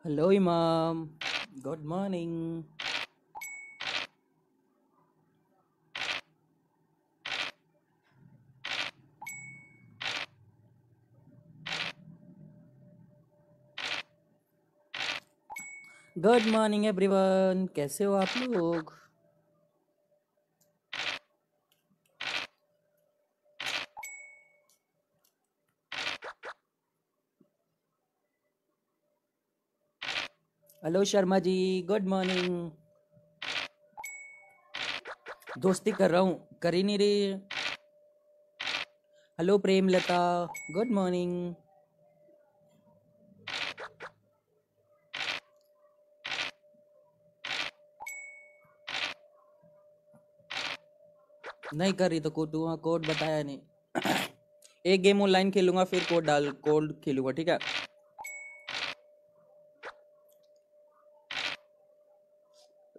Hello, Imam. Good morning. Good morning everyone कैसे हो आप लोग hello Sharma ji good morning दोस्ती कर रहा हूँ कर ही नहीं रही hello Premlata good morning नहीं कर रही तो कोड दूंगा कोड बताया नहीं एक गेम ऑनलाइन खेलूंगा फिर कोड डाल कोड खेलूंगा ठीक है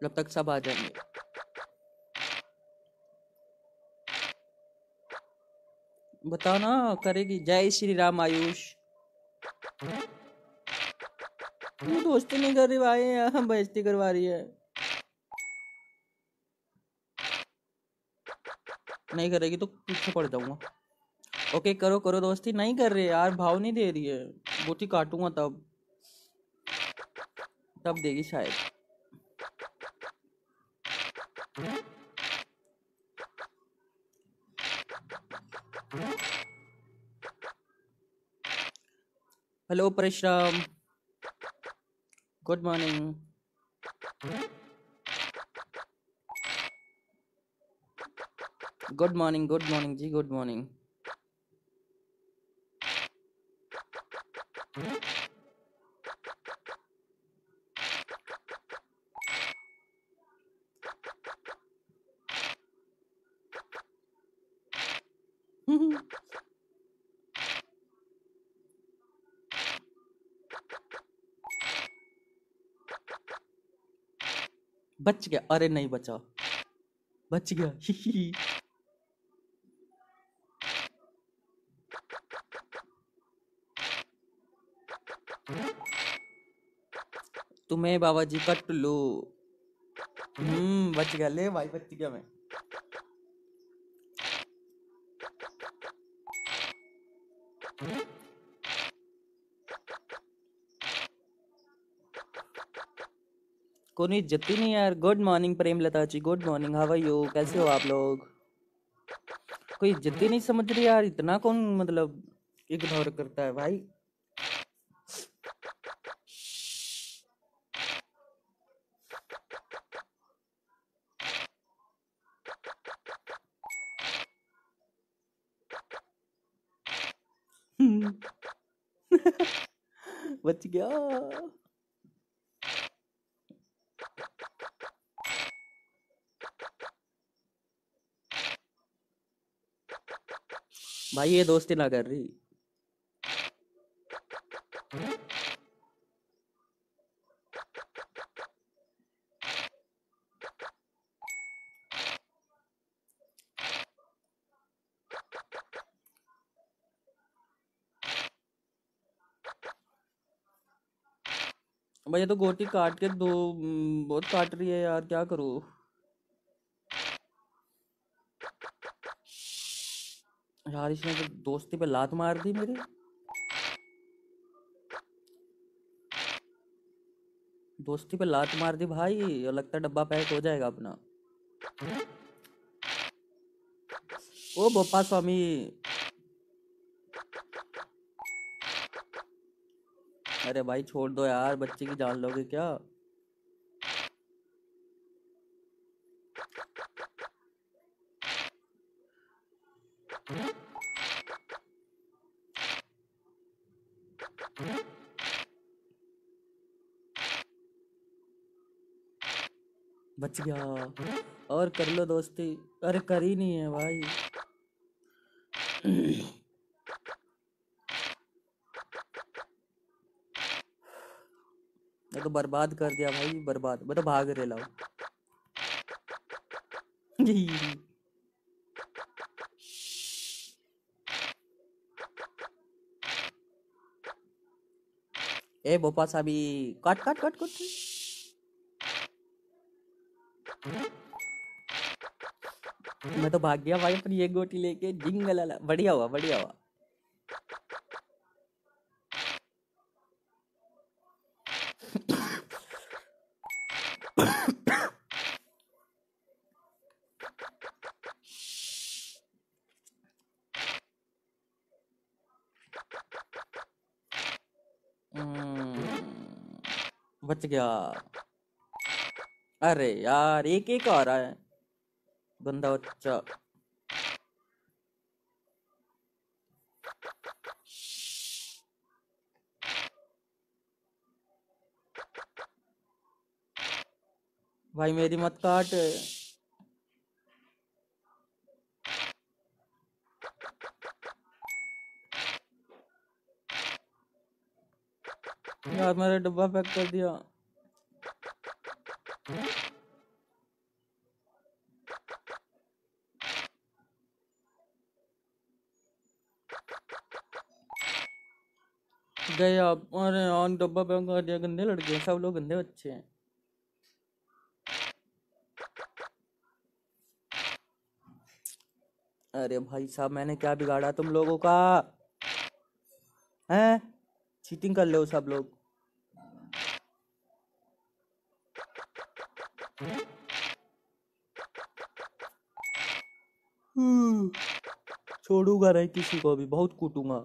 जब तक सब आ जाएंगे बताओ ना करेगी जय श्री राम आयुष दोस्ती नहीं कर रही भाई हम बेजती करवा रही है नहीं करेगी तो पीछे पड़ जाऊंगा ओके करो करो दोस्ती नहीं कर रही यार भाव नहीं दे रही है बोटी काटूंगा तब तब देगी शायद Hello, Parishram. Good morning. Good morning, good morning, G. good morning. बच गया अरे नहीं बचा बच गया ही ही। तुम्हें बाबा जी कट लो हम्म बच गया ले भाई बच गया मैं कोनी जत्ती नहीं यार good morning Premlata ji good morning how are you कैसे हो आप लोग कोई जत्ती नहीं समझ रही यार इतना कौन मतलब इग्नोर करता है भाई बच गया भाई ये दोस्ती ना कर रही भैया तो गोटी काट के दो हम्म, बहुत काट रही है यार क्या करूं हारिश ने तो दोस्ती पे लात मार दी मेरी दोस्ती पे लात मार दी भाई और लगता डब्बा पैक हो जाएगा अपना ओ बोपा स्वामी अरे भाई छोड़ दो यार बच्चे की जान लोगे क्या बच गया और कर लो दोस्ती अरे कर ही नहीं है भाई मैं तो बर्बाद कर दिया भाई बर्बाद मैं तो भाग रहे लाओ ए बोपा साहबी काट काट काट कुछ मैं तो भाग गया भाई अपनी एक गोटी लेके जिंगल बढ़िया हुआ बढ़िया हुआ हम्म, बच गया अरे यार एक एक आ रहा है बंदा अच्छा भाई मेरी मत काट यार मेरा डब्बा पैक कर दिया अरे ऑन डब्बा पे कर दिया गंदे लड़के सब लोग गंदे बच्चे हैं अरे भाई साहब मैंने क्या बिगाड़ा तुम लोगों का हैं चीटिंग कर लो सब लोग हम्म, छोड़ूंगा नहीं किसी को भी बहुत कूटूंगा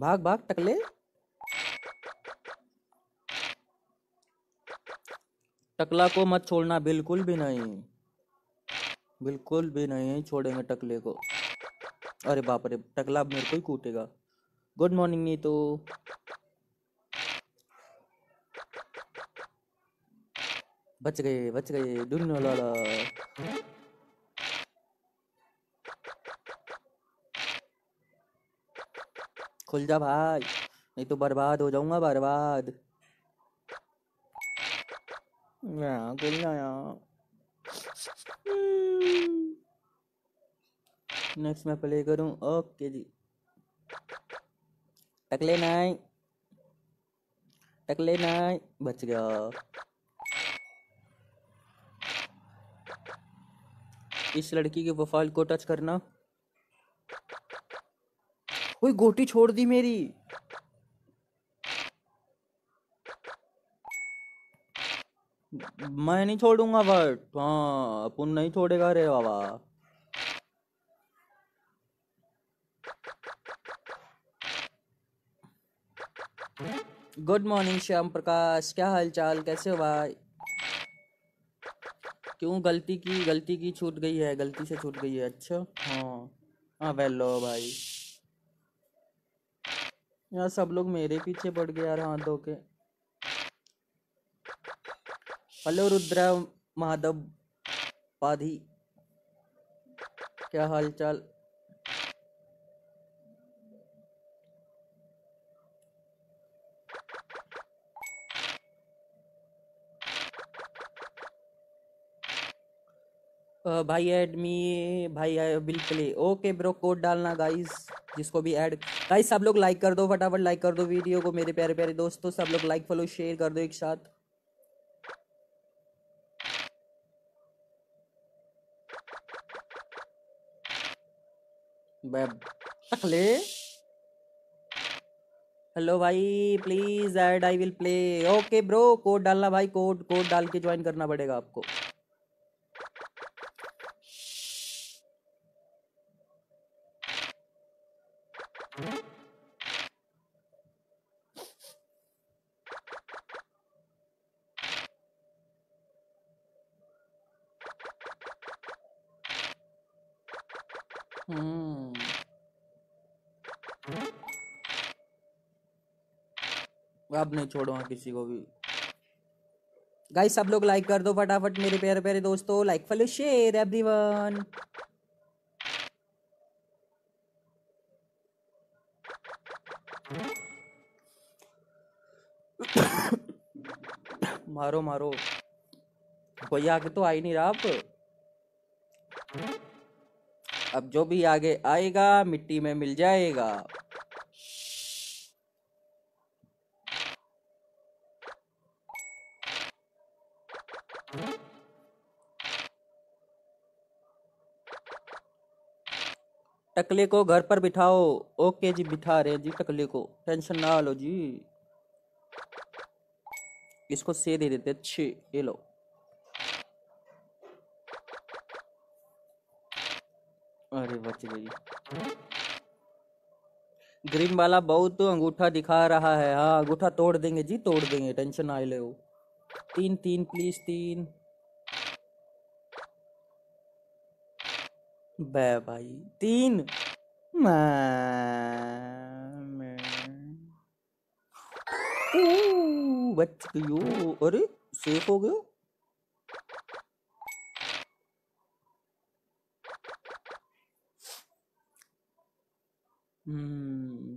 भाग भाग टकले टकला को मत छोड़ना बिल्कुल भी नहीं बिल्कुल भी नहीं छोड़ेंगे टकले को अरे बाप रे टकला मेरे को ही कूटेगा गुड मॉर्निंग नीतू बच गए बच गए दुल्नो वाला खुल जा भाई नहीं तो बर्बाद हो जाऊंगा बर्बाद नेक्स्ट मैं प्ले करूं ओके जी टकले नाई टकले नाई बच गया इस लड़की के प्रोफाइल को टच करना कोई गोटी छोड़ दी मेरी मैं नहीं छोड़ूंगा बट हाँ अपन नहीं छोड़ेगा रे बाबा गुड मॉर्निंग श्याम प्रकाश क्या हाल चाल कैसे हो भाई क्यों गलती की गलती की छूट गई है गलती से छूट गई है अच्छा हाँ हाँ वह लो भाई यार सब लोग मेरे पीछे पड़ गए यार हाथ धो के हेलो रुद्रा माधव पाधी क्या हाल चाल भाई ऐड मी भाई will play okay bro code डालना गाइस जिसको भी ऐड गाइस सब लोग लाइक कर दो फटाफट लाइक कर दो वीडियो को मेरे प्यारे प्यारे दोस्तों सब लोग लाइक फॉलो शेयर कर दो एक साथ ले हेलो भाई please add I will play okay bro code डालना भाई कोड कोड डाल के ज्वाइन करना पड़ेगा आपको Hmm. अब नहीं छोड़ो हाँ किसी को भी गाइस सब लोग लाइक कर दो फटाफट मेरे प्यारे प्यारे दोस्तों लाइक फॉलो शेयर एवरीवन मारो मारो कोई आके तो आई नहीं रहा आप अब जो भी आगे आएगा मिट्टी में मिल जाएगा टकले को घर पर बिठाओ ओके जी बिठा रहे जी टकले को टेंशन ना लो जी इसको से दे देते अच्छे ये लो अरे बच गई ग्रीन वाला बहुत तो अंगूठा दिखा रहा है हाँ अंगूठा तोड़ देंगे जी तोड़ देंगे टेंशन ना ले तीन तीन प्लीज तीन बे भाई तीन बच गई अरे सेफ हो गयो Hmm.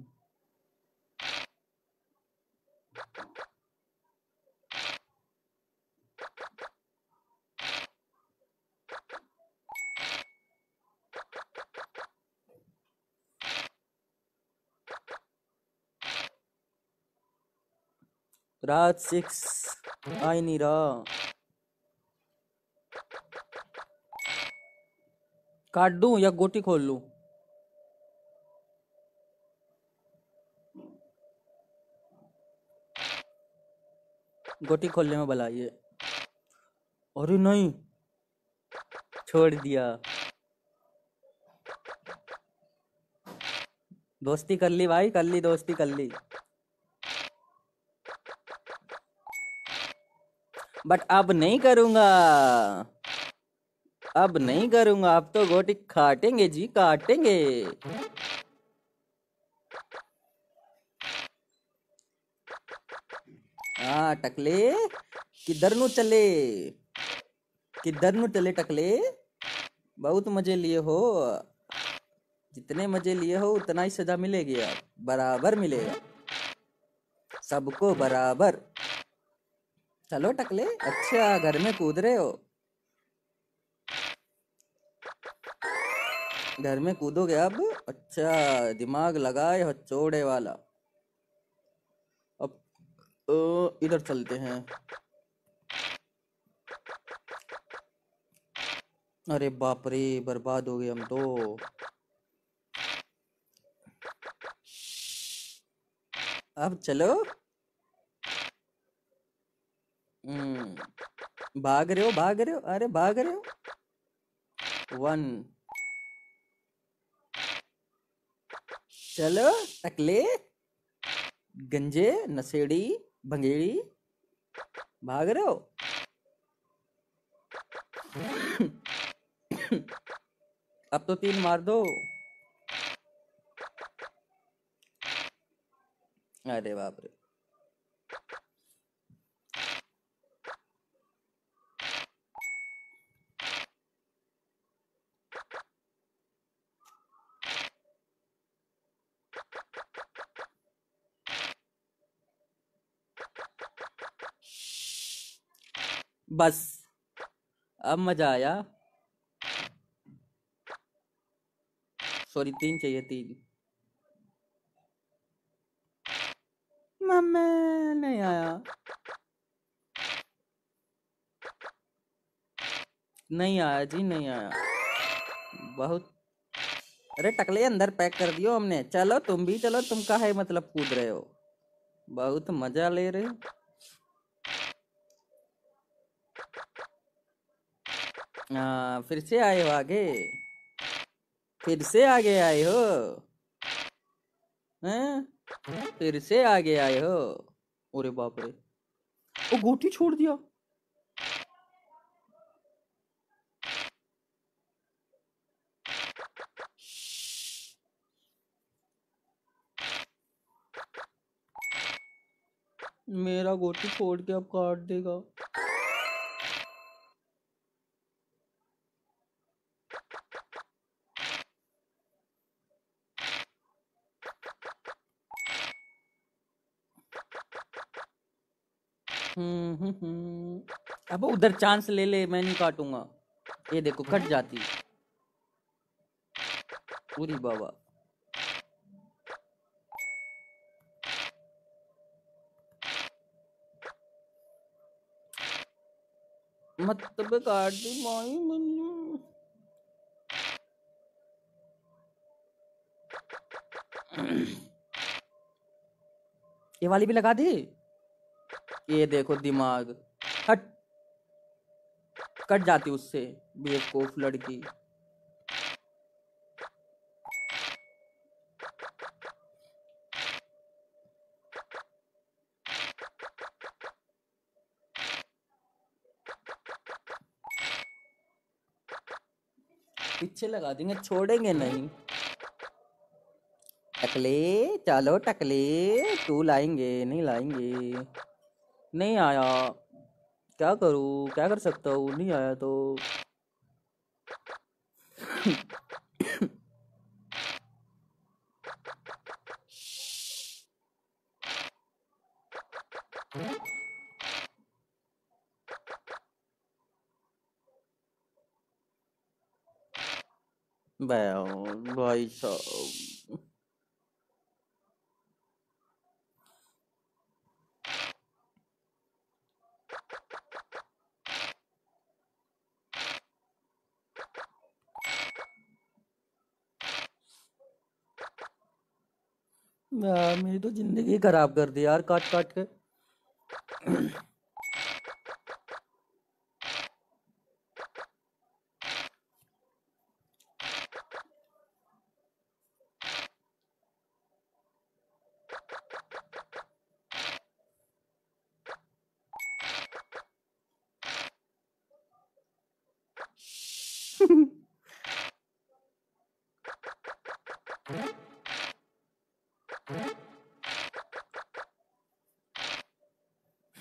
रात सिक्स आई नहीं रहा काट दूं या गोटी खोल लूं गोटी खोलने में भला ये अरे नहीं छोड़ दिया दोस्ती कर ली भाई कर ली दोस्ती कर ली बट अब नहीं करूंगा अब नहीं करूंगा अब तो गोटी काटेंगे जी काटेंगे हाँ टकले किधर नु चले किधर नु चले टकले बहुत मजे लिए हो जितने मजे लिए हो उतना ही सजा मिलेगी आप बराबर मिलेगा सबको बराबर चलो टकले अच्छा घर में कूद रहे हो घर में कूदोगे अब अच्छा दिमाग लगाए हो चोड़े वाला तो इधर चलते हैं अरे बाप रे बर्बाद हो गए हम तो अब चलो हम्म, भाग रहे हो भाग रहे हो अरे भाग रहे हो वन चलो अकले गंजे नशेड़ी भंगेड़ी भाग रहे हो अब तो तीन मार दो अरे बाप रे बस अब मजा आया सॉरी तीन चाहिए तीन मम्मी नहीं आया नहीं आया जी नहीं आया बहुत अरे टकले अंदर पैक कर दियो हमने चलो तुम भी चलो तुम का है मतलब कूद रहे हो बहुत मजा ले रहे हो आ, फिर से आए हो आगे फिर से आगे आए हो हैं फिर से आगे आए हो अरे बाप रे ओ गोटी छोड़ दिया मेरा गोटी छोड़ के अब काट देगा हम्म। अब उधर चांस ले ले मैं नहीं काटूंगा ये देखो कट जाती पूरी बाबा मतलब काट दी माई मनु ये वाली भी लगा दी ये देखो दिमाग हट कट जाती उससे बेवकूफ लड़की पीछे लगा देंगे छोड़ेंगे नहीं टकले चलो टकले तू लाएंगे नहीं लाएंगे नहीं आया क्या करूँ क्या कर सकता हूँ नहीं आया तो भाई साहब मेरी तो ज़िंदगी ख़राब कर दी यार काट काट के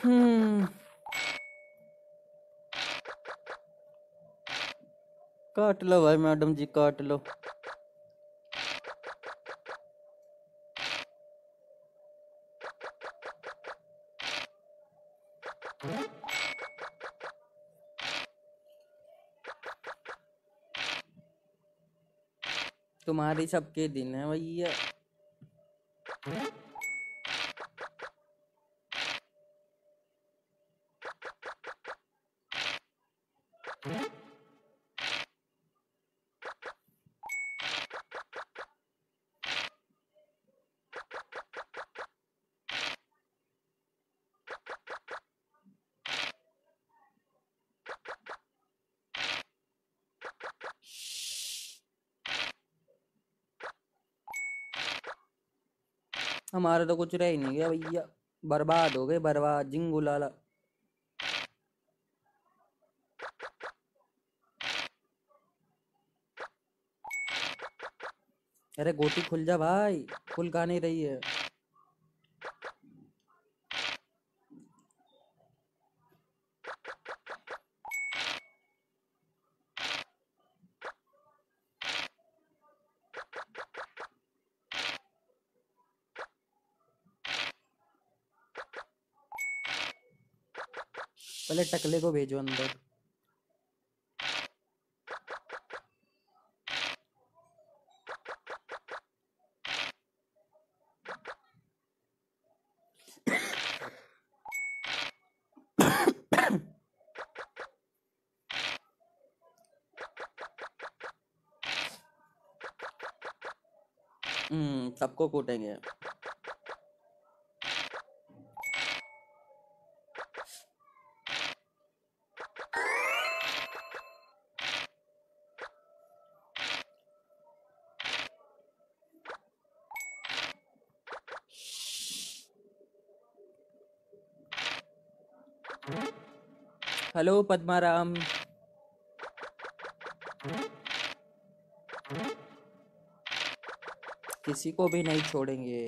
Hmm. काट लो भाई मैडम जी काट लो तुम्हारी सबके दिन है भैया हमारा तो कुछ रह ही नहीं गया भैया बर्बाद हो गए बर्बाद लाला अरे गोटी खुल जा भाई खुल का नहीं रही है पहले टकले को भेजो अंदर हम्म, सबको कूटेंगे हेलो पद्माराम किसी को भी नहीं छोड़ेंगे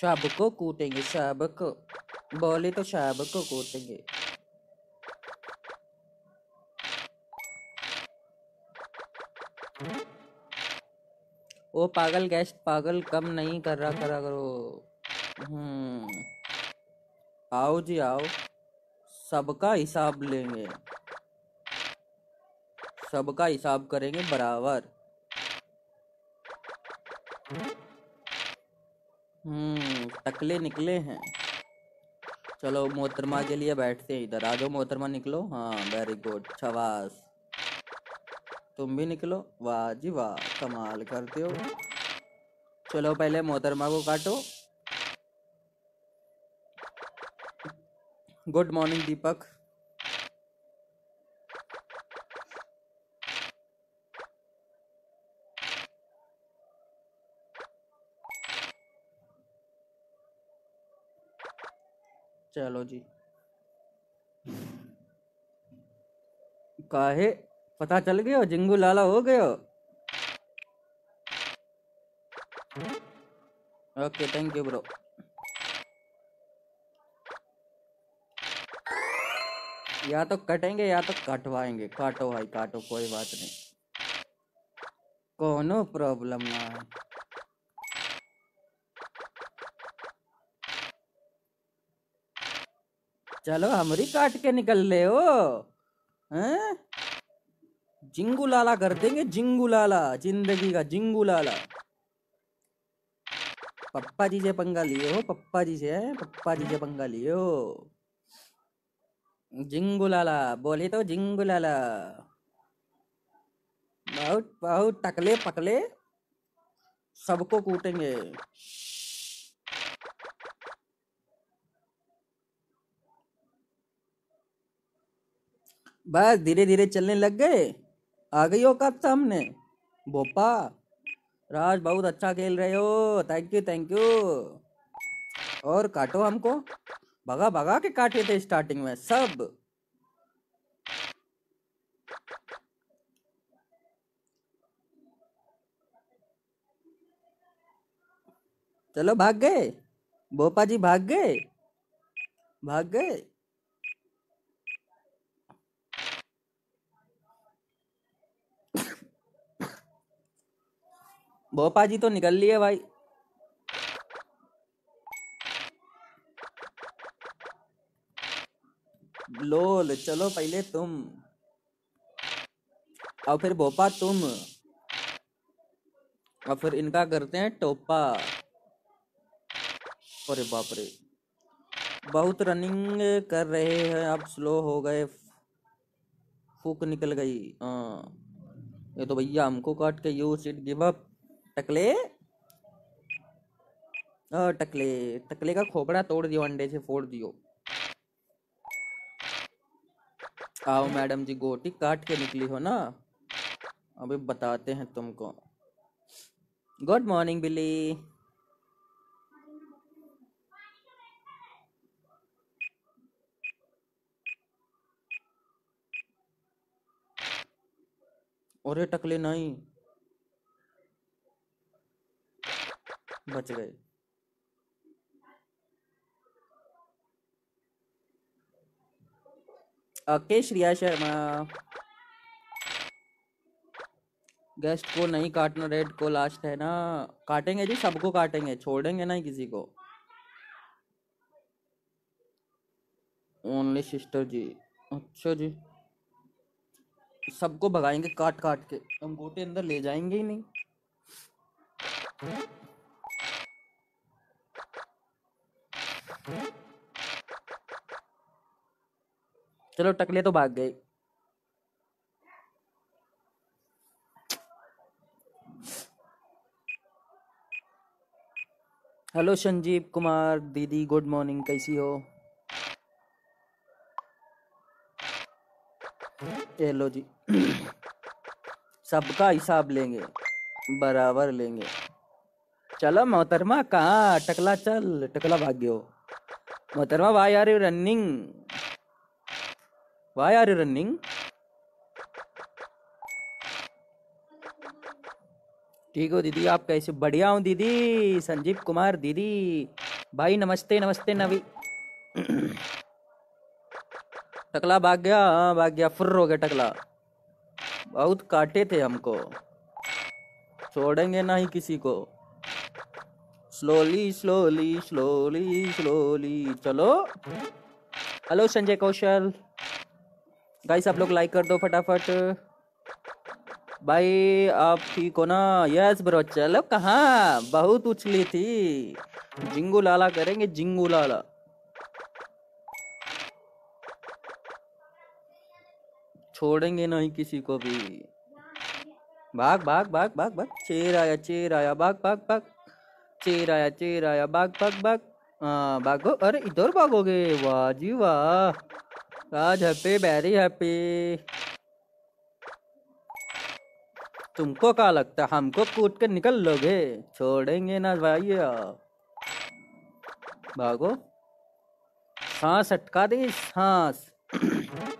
शब को कूटेंगे शब को बोले तो शब को कूटेंगे ओ पागल गैस पागल कम नहीं कर रहा करा करो हम्म आओ जी आओ सबका हिसाब लेंगे सबका हिसाब करेंगे बराबर हम्म टकले निकले हैं चलो मोहतरमा के लिए बैठते हैं इधर आ जाओ मोहतरमा निकलो हाँ वेरी गुड शबाश तुम भी निकलो वाह जी वाह कमाल करते हो चलो पहले मोहतरमा को काटो गुड मॉर्निंग दीपक चलो जी काहे पता चल गयो जिंगू लाला हो गयो ओके थैंक यू ब्रो या तो कटेंगे या तो कटवाएंगे काटो भाई काटो कोई बात नहीं कोनो प्रॉब्लम ना चलो हमरी काट के निकल ले हो हैं जिंगू लाला कर देंगे जिंगू लाला जिंदगी का जिंगू लाला पप्पा जी से पंगा लिए हो पप्पा जी से पप्पा जी से पंगा लिए हो जिंगुलाला बोले तो जिंगुलाला बहुत बहुत टकले पकले सबको कूटेंगे बस धीरे धीरे चलने लग गए आ गई कब सामने बोपा राज बहुत अच्छा खेल रहे हो थैंक यू थैंक यू और काटो हमको भगा भगा के काटे थे स्टार्टिंग में सब चलो भाग गए भोपा जी भाग गए भाग गए भोपा जी तो निकल लिए भाई लोल चलो पहले तुम और फिर भोपा तुम और फिर इनका करते हैं टोपा अरे बाप रे बहुत रनिंग कर रहे हैं अब स्लो हो गए फूक निकल गई आ, हाँ। ये तो भैया हमको काट के यू सीट गिव अप टकले आ, हाँ, टकले टकले का खोपड़ा तोड़ दियो अंडे से फोड़ दियो आओ मैडम जी गोटी काट के निकली हो ना अभी बताते हैं तुमको गुड मॉर्निंग बिल्ली और टकले नहीं बच गए अकेश श्रिया शर्मा गेस्ट को नहीं काटना रेड को लास्ट है ना काटेंगे जी सबको काटेंगे छोड़ेंगे ना किसी को ओनली सिस्टर जी अच्छा जी सबको भगाएंगे काट काट के हम गोटे अंदर ले जाएंगे ही नहीं चलो टकले तो भाग गए हेलो संजीव कुमार दीदी गुड मॉर्निंग कैसी हो हेलो जी सबका हिसाब लेंगे बराबर लेंगे चलो मोहतरमा कहा टकला चल टकला भाग्यो मोहतरमा भाई यार running Why are you running? ठीक हो दीदी आप कैसे बढ़िया हूँ दीदी संजीव कुमार दीदी भाई नमस्ते नमस्ते नवी टकला भाग गया हाँ, भाग गया फुर्र हो गया टकला बहुत काटे थे हमको छोड़ेंगे ना ही किसी को स्लोली स्लोली स्लोली स्लोली चलो हेलो संजय कौशल गाइस आप लोग लाइक कर दो फटाफट भाई आप ठीक हो ना यस ब्रो चलो कहा बहुत उछली थी जिंगू लाला करेंगे जिंगू लाला छोड़ेंगे नहीं किसी को भी भाग भाग भाग भाग भाग चेर आया चेर आया भाग भाग भाग चेर आया चेर आया भाग भाग भाग हाँ भागो अरे इधर भागोगे वाह जी वाह राज हैप्पी वेरी हैप्पी तुमको क्या लगता है हमको कूद कर निकल लोगे छोड़ेंगे ना भाई भागो सांस अटका दी सांस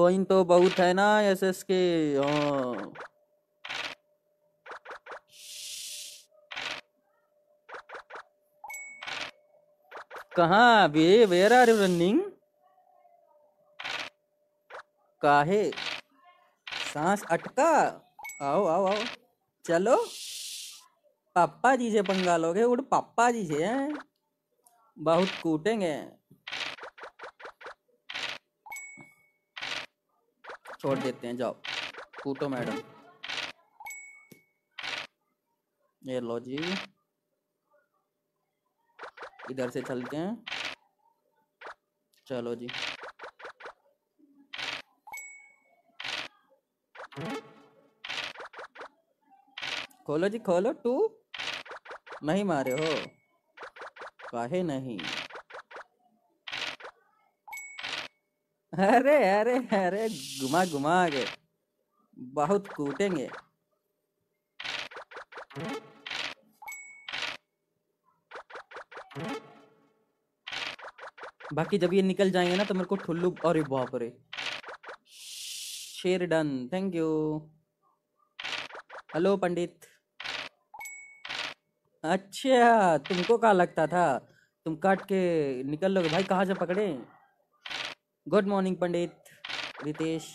कोइन तो बहुत है ना एस एस के हाँ। कहा बे वेर आर यू रनिंग काहे सांस अटका आओ आओ आओ चलो पापा जी से पंगा लोगे उड़ पापा जी से हैं बहुत कूटेंगे छोड़ देते हैं जाओ कूटो मैडम ये लो जी इधर से चलते हैं चलो जी खोलो जी खोलो टू नहीं मारे हो काहे नहीं अरे अरे अरे घुमा घुमा के बहुत कूटेंगे बाकी जब ये निकल जाएंगे ना तो मेरे को ठुल्लू और बाप रे शेर done thank you hello Pandit अच्छा तुमको कहा लगता था तुम काट के निकल लोगे भाई कहाँ से पकड़े गुड मॉर्निंग पंडित रितेश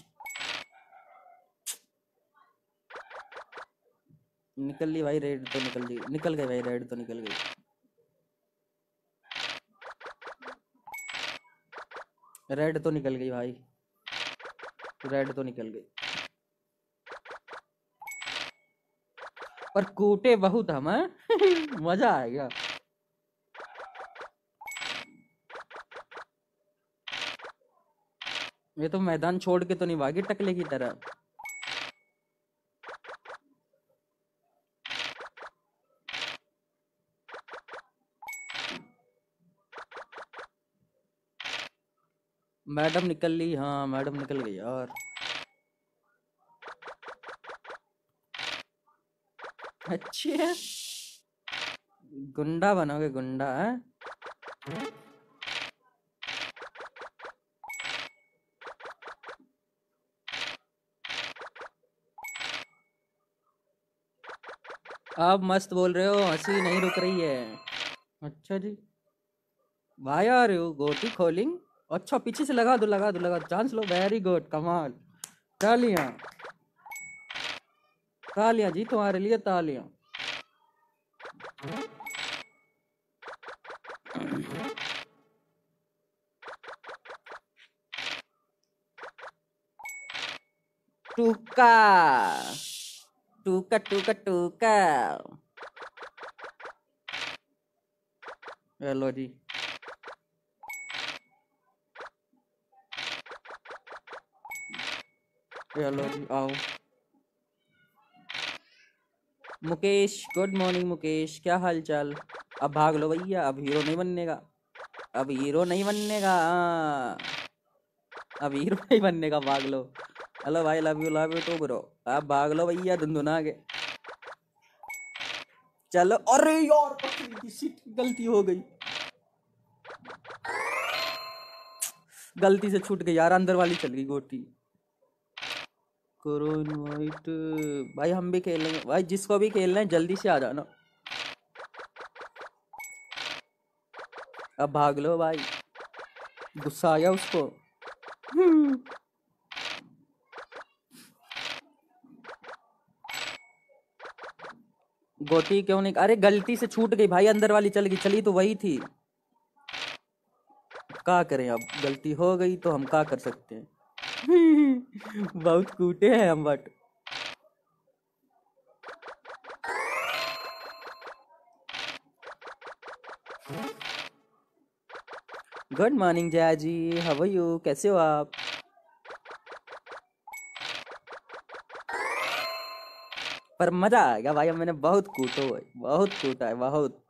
निकल ली भाई रेड तो निकल गई निकल गए भाई रेड तो निकल गई रेड तो निकल गई भाई रेड तो निकल गई पर कूटे बहुत हम मजा आएगा ये तो मैदान छोड़ के तो नहीं भागी टकले की तरह मैडम निकल ली हाँ मैडम निकल गई यार अच्छी है गुंडा बनोगे गुंडा है आप मस्त बोल रहे हो हंसी नहीं रुक रही है अच्छा जी भाई रहे यू गोटी खोलिंग अच्छा पीछे से लगा दो लगा दो लगा दो चांस लो वेरी गुड कमाल तालियां तालियां जी तुम्हारे लिए तालियां टूका टूका टूका टूका हेलो जी चलो आओ मुकेश गुड मॉर्निंग मुकेश क्या हाल चाल अब भाग लो भैया अब हीरो नहीं बनने का अब हीरो नहीं बनने का अब हीरो नहीं बनने का भाग लो हेलो भाई लव यू लव यू तो ब्रो अब भाग लो भैया धुंधुना के चलो अरे यार गलती हो गई गलती से छूट गई यार अंदर वाली चल गई गोटी करो इनवाइट भाई हम भी खेल लेंगे भाई जिसको भी खेलना है जल्दी से आ जाना अब भाग लो भाई गुस्सा आ गया उसको गोटी क्यों नहीं अरे गलती से छूट गई भाई अंदर वाली चल गई चली तो वही थी क्या करें अब गलती हो गई तो हम क्या कर सकते हैं बहुत कूटे हैं हम but good morning Jaya ji how you कैसे हो आप पर मजा आएगा भाई मैंने बहुत कूटो बहुत कूटा है बहुत